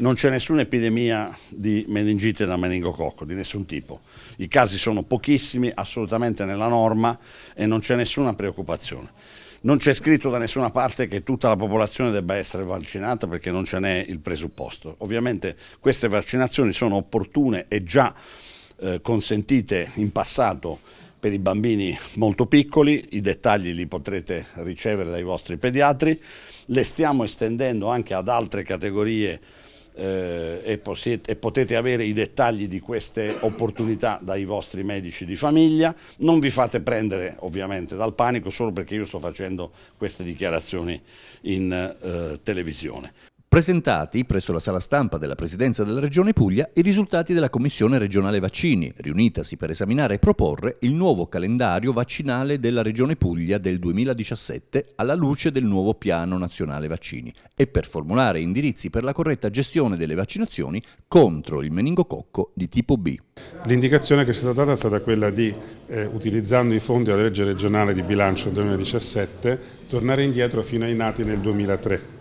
non c'è nessuna epidemia di meningite da meningococco, di nessun tipo. I casi sono pochissimi, assolutamente nella norma e non c'è nessuna preoccupazione. Non c'è scritto da nessuna parte che tutta la popolazione debba essere vaccinata perché non ce n'è il presupposto. Ovviamente queste vaccinazioni sono opportune e già eh, consentite in passato per i bambini molto piccoli, i dettagli li potrete ricevere dai vostri pediatri, le stiamo estendendo anche ad altre categorie eh, e, possiete, e, potete avere i dettagli di queste opportunità dai vostri medici di famiglia. Non vi fate prendere ovviamente dal panico solo perché io sto facendo queste dichiarazioni in eh, televisione presentati presso la sala stampa della Presidenza della Regione Puglia i risultati della Commissione regionale vaccini, riunitasi per esaminare e proporre il nuovo calendario vaccinale della Regione Puglia del 2017 alla luce del nuovo Piano Nazionale Vaccini e per formulare indirizzi per la corretta gestione delle vaccinazioni contro il meningococco di tipo B. L'indicazione che è stata data è stata quella di, eh, utilizzando i fondi della legge regionale di bilancio 2017, tornare indietro fino ai nati nel 2003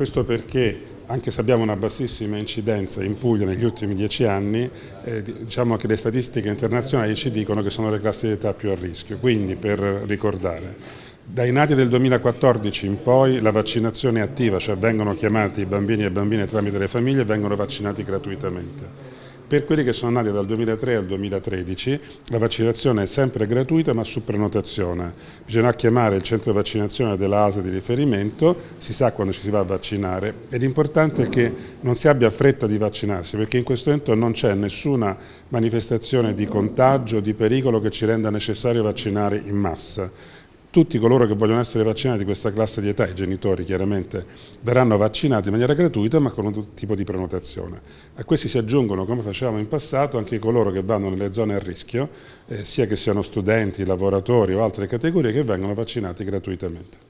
questo perché anche se abbiamo una bassissima incidenza in Puglia negli ultimi dieci anni, eh, diciamo che le statistiche internazionali ci dicono che sono le classi di età più a rischio, quindi per ricordare. Dai nati del 2014 in poi la vaccinazione è attiva, cioè vengono chiamati bambini e bambine tramite le famiglie e vengono vaccinati gratuitamente. Per quelli che sono nati dal 2003 al 2013 la vaccinazione è sempre gratuita ma su prenotazione. Bisognerà chiamare il centro vaccinazione della ASA di riferimento, si sa quando ci si va a vaccinare e l'importante è che non si abbia fretta di vaccinarsi perché in questo momento non c'è nessuna manifestazione di contagio, di pericolo che ci renda necessario vaccinare in massa tutti coloro che vogliono essere vaccinati, di questa classe di età, i genitori chiaramente, verranno vaccinati in maniera gratuita ma con un tipo di prenotazione. A questi si aggiungono, come facevamo in passato, anche coloro che vanno nelle zone a rischio, eh, sia che siano studenti, lavoratori o altre categorie che vengono vaccinati gratuitamente.